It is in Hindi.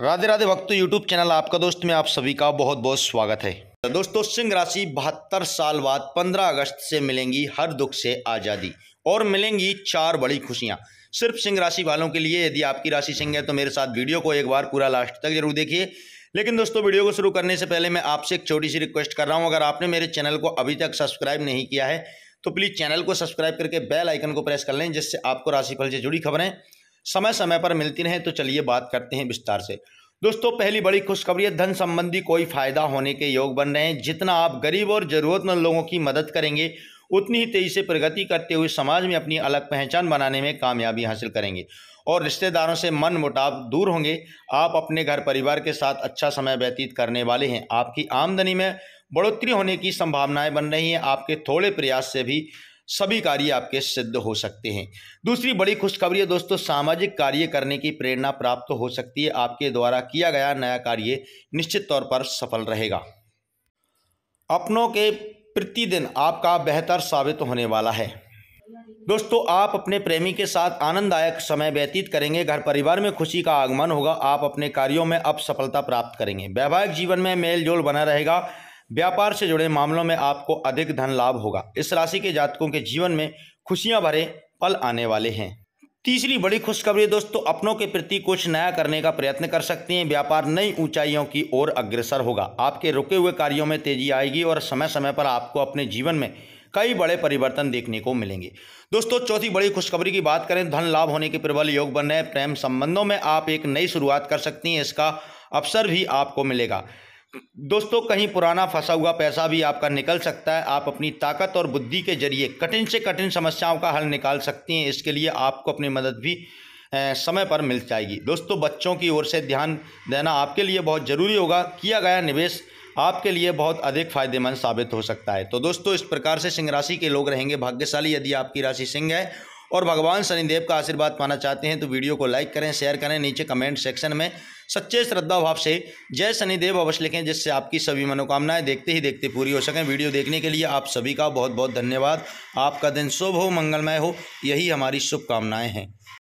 राधे राधे भक्त यूट्यूब चैनल आपका दोस्त में आप सभी का बहुत बहुत स्वागत है तो दोस्तों सिंह राशि बहत्तर साल बाद 15 अगस्त से मिलेंगी हर दुख से आज़ादी और मिलेंगी चार बड़ी खुशियां सिर्फ सिंह राशि वालों के लिए यदि आपकी राशि सिंह है तो मेरे साथ वीडियो को एक बार पूरा लास्ट तक जरूर देखिए लेकिन दोस्तों वीडियो को शुरू करने से पहले मैं आपसे एक छोटी सी रिक्वेस्ट कर रहा हूँ अगर आपने मेरे चैनल को अभी तक सब्सक्राइब नहीं किया है तो प्लीज़ चैनल को सब्सक्राइब करके बेल आइकन को प्रेस कर लें जिससे आपको राशिफल से जुड़ी खबरें समय समय पर मिलती रहें तो चलिए बात करते हैं विस्तार से दोस्तों पहली बड़ी खुशखबरी है धन संबंधी कोई फायदा होने के योग बन रहे हैं जितना आप गरीब और जरूरतमंद लोगों की मदद करेंगे उतनी ही तेजी से प्रगति करते हुए समाज में अपनी अलग पहचान बनाने में कामयाबी हासिल करेंगे और रिश्तेदारों से मन मुटाव दूर होंगे आप अपने घर परिवार के साथ अच्छा समय व्यतीत करने वाले हैं आपकी आमदनी में बढ़ोतरी होने की संभावनाएं बन रही हैं आपके थोड़े प्रयास से भी सभी कार्य आपके सिद्ध हो सकते हैं दूसरी बड़ी खुशखबरी है दोस्तों सामाजिक कार्य करने की प्रेरणा प्राप्त हो सकती है आपके द्वारा किया गया नया कार्य निश्चित तौर पर सफल रहेगा अपनों के प्रतिदिन आपका बेहतर साबित होने वाला है दोस्तों आप अपने प्रेमी के साथ आनंददायक समय व्यतीत करेंगे घर परिवार में खुशी का आगमन होगा आप अपने कार्यों में अब सफलता प्राप्त करेंगे वैवाहिक जीवन में मेल जोल बना रहेगा व्यापार से जुड़े मामलों में आपको अधिक धन लाभ होगा इस राशि के जातकों के जीवन में खुशियां भरे पल आने वाले हैं तीसरी बड़ी खुशखबरी दोस्तों अपनों के प्रति कुछ नया करने का प्रयत्न कर सकते हैं व्यापार नई ऊंचाइयों की ओर अग्रसर होगा आपके रुके हुए कार्यों में तेजी आएगी और समय समय पर आपको अपने जीवन में कई बड़े परिवर्तन देखने को मिलेंगे दोस्तों चौथी बड़ी खुशखबरी की बात करें धन लाभ होने के प्रबल योग बन रहे प्रेम संबंधों में आप एक नई शुरुआत कर सकती हैं इसका अवसर भी आपको मिलेगा दोस्तों कहीं पुराना फंसा हुआ पैसा भी आपका निकल सकता है आप अपनी ताकत और बुद्धि के जरिए कठिन से कठिन समस्याओं का हल निकाल सकती हैं इसके लिए आपको अपनी मदद भी समय पर मिल जाएगी दोस्तों बच्चों की ओर से ध्यान देना आपके लिए बहुत ज़रूरी होगा किया गया निवेश आपके लिए बहुत अधिक फायदेमंद साबित हो सकता है तो दोस्तों इस प्रकार से सिंह राशि के लोग रहेंगे भाग्यशाली यदि आपकी राशि सिंह है और भगवान शनिदेव का आशीर्वाद पाना चाहते हैं तो वीडियो को लाइक करें शेयर करें नीचे कमेंट सेक्शन में सच्चे श्रद्धा भाव से जय शनिदेव अवश्य लिखें जिससे आपकी सभी मनोकामनाएं देखते ही देखते पूरी हो सकें वीडियो देखने के लिए आप सभी का बहुत बहुत धन्यवाद आपका दिन शुभ हो मंगलमय हो यही हमारी शुभकामनाएँ हैं